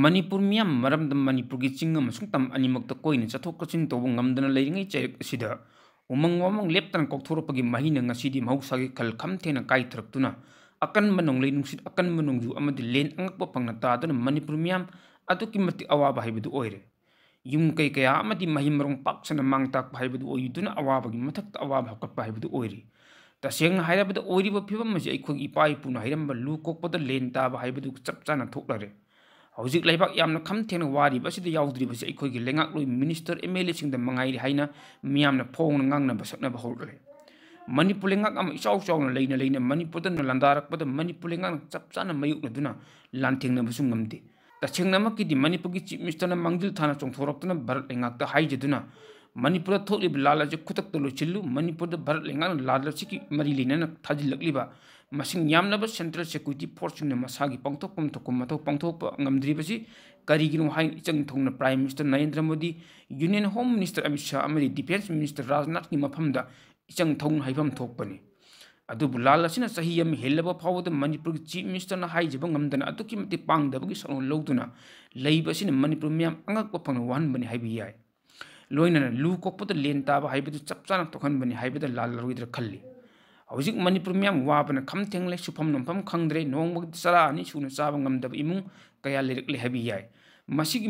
मनपुर में मरम मणिपुर की चिंग तम अनीमक कोईन चथोक कचिन तब गमदन लेरी उमंग वमंग लेपतन कौथोरपगी महीने मौसा की खल खमथे कायथरक्तुना अकनब नौले नुसीद अकनब नौजू लें अंगप पंगना तादन मणिपुर में अवाब है यू कई क्या मही मरों पाक्सन मांग ताक है अवाब की मथक अवाब हकप है तसेंग इपा इपून हरब लू कोपद लें ताब है चप चाना थोलरें अवजुग लयपख यम न खम थेन वारी बसि द याउद्रि बसि आइख्वि गि लेङाक लुइ मिनिस्टर एमएलए सिङ द मङाइरि हाइना मियाम न फोङ न गाङ न बसक न बहोर गय मणिपुलेङाक अम इसाउ सउ न लैन लैन न मणिपुदन न लन्दारक बद मणिपुलेङाक चपसान न मयुक न दुना लान्थिङ न बसुङमदि त छिंग न मकिदि मणिपुगि चीफ मिनिस्टर न मङदिल थाना चोंग थोरोक त न बर एङाक त हाइ जि दुना मणिपुरा थोल इब लाला ꯃꯁꯤꯡ ꯌꯥꯝꯂꯕ ꯁꯦꯟꯇ꯭ꯔꯦꯜ ꯁꯦꯀ꯭ꯌꯨꯔꯤꯇꯤ ꯐꯣꯔꯁꯁꯤꯡꯅ ꯃꯁꯥꯒꯤ ꯄꯥꯡꯊꯣꯛꯐꯝ ꯊꯣꯛꯄ ꯃꯊꯧ ꯄꯥꯡꯊꯣꯛꯄ ꯉꯝꯗ꯭ꯔꯤꯕꯁꯤ ꯀꯔꯤꯒꯤꯅꯣ ꯍꯥꯏꯅ ꯏꯆꯪ ꯊꯧꯅ prime minister Narendra Modi union home minister Amit Shah ꯑꯃꯗꯤ ꯗꯤꯐꯦꯟꯁ ꯃꯤꯅꯤꯁꯇꯔ ꯔꯥꯖꯅꯥꯊꯀꯤ ꯃꯐꯝꯗ ꯏꯆꯪ ꯊꯧꯅ ꯍꯥꯏꯐꯝ ꯊꯣꯛꯄꯅꯤ ꯑꯗꯨꯕꯨ ꯂꯥꯜ ꯑꯁꯤꯅ ꯆꯍꯤ ꯑꯃ ꯍꯦꯜꯂꯕ ꯐꯥꯎꯕꯗ ꯃꯅꯤꯄꯨꯔꯒꯤ ꯆꯤꯐ ꯃꯤꯅꯤꯁꯇꯔꯅ ꯍꯥꯏꯖꯕ ꯉꯝꯗꯅ ꯑꯗꯨꯛꯀꯤ ꯃꯇꯤꯛ ꯄꯥꯡꯗꯕꯒꯤ ꯁꯛꯂꯣꯟ ꯂꯧꯗꯨꯅ ꯂꯩꯕ ꯑꯁꯤꯅ ꯃꯅꯤꯄꯨꯔ ꯃꯤꯌꯥꯝ ꯑꯉꯛꯄ ꯐꯪꯅ ꯋꯥꯍꯟꯕꯅꯤ ꯍꯥꯏꯕ ꯌꯥꯏ ꯂꯣꯏꯅꯅ ꯂꯨ ꯀꯣꯛꯄꯗ ꯂꯦꯟ ꯇꯥꯕ ꯍꯥꯏꯕꯗꯨ ꯆꯞ ꯆꯥꯅ ꯇꯧꯍꯟꯕꯅꯤ ꯍꯥꯏꯕꯗ ꯂꯥꯜ ꯂꯔꯣꯏꯗ꯭ꯔꯥ ꯈꯜꯂꯤ हजिक मनपुर मैं वाबन खम थे सूफम नोफम खाद्रे नोब चरा सून चाब इमू क्या लेरले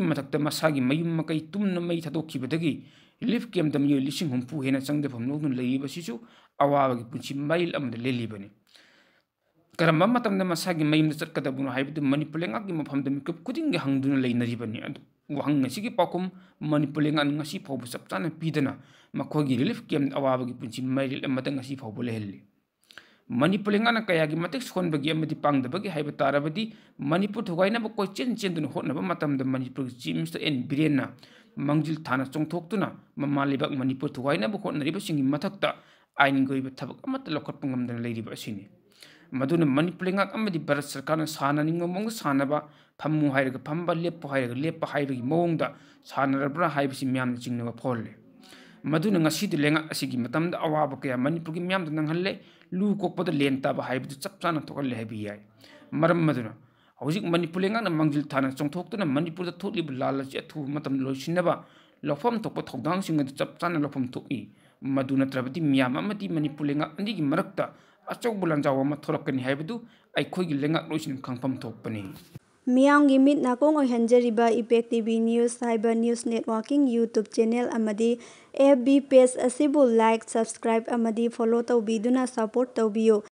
मथक् मसा की मयू मकई तुम मई थदोखी रिलीफ कैम मई लिंग हूफू हेन चंगदम लौनबू अवाब की पुंसी मैल लेलीबने करम मसा की मयूम चटकदबू मनपुर लेगा की मफम मिकूब खुद हंगने लेनरीबने वहंग पाखम मनपुर लेगा फाव चप चा पीदना रिलीफ कैम अवाब की पुंसी मैल फाव लेहली manipulinga na kaya gi matik khon ba gi am di pang da ba gi haiba tara di manipur thogai na ba ko chen chen dun ho na ba matam da manipur ji mister en brain na mangjil thana chong thok tu na ma mali ba manipur thogai na ba ko na ri ba sing gi mathak ta ain goi ba thab ka lokot pungam da le ri ba sin ni madu na bar sarkar na sana sana ba mong da sana ra bra myam ching na ba phol le Madhuna nga shid lenga asigi matamda awaabakaya Manipurgi miyamta nanghalle luukokpada lenta ba hayabda chapsaana toka lehebi yaay. Maram Madhuna, hawasiik Manipur lenga na mangjil thaana chongtohokto na Manipurda thotlii ba lalaji atuhu matam loishinna ba lofam tohkwa thogdaang singa dha chapsaana lofam toki. Madhuna tarabati miyama mati Manipur lenga ndigi marakta achaogbo lanja wama thorakka ni hayabdu aikoigi lenga loishinna ꯃꯤꯌꯥꯝꯒꯤ ꯃꯤꯠ ꯅꯥꯀꯣꯡ ꯑꯣꯏꯍꯟꯖꯔꯤꯕ impact TV news ꯍꯥꯏꯕ news ꯅꯦꯠꯋꯥꯛꯀꯤꯡ YouTube channel ꯑꯃꯗꯤ F B page ꯑꯁꯤꯕꯨ like subscribe ꯑꯃꯗꯤ follow ꯇꯧꯕꯤꯗꯨꯅ ꯁꯄꯣꯔꯠ ꯇꯧꯕꯤꯌꯨ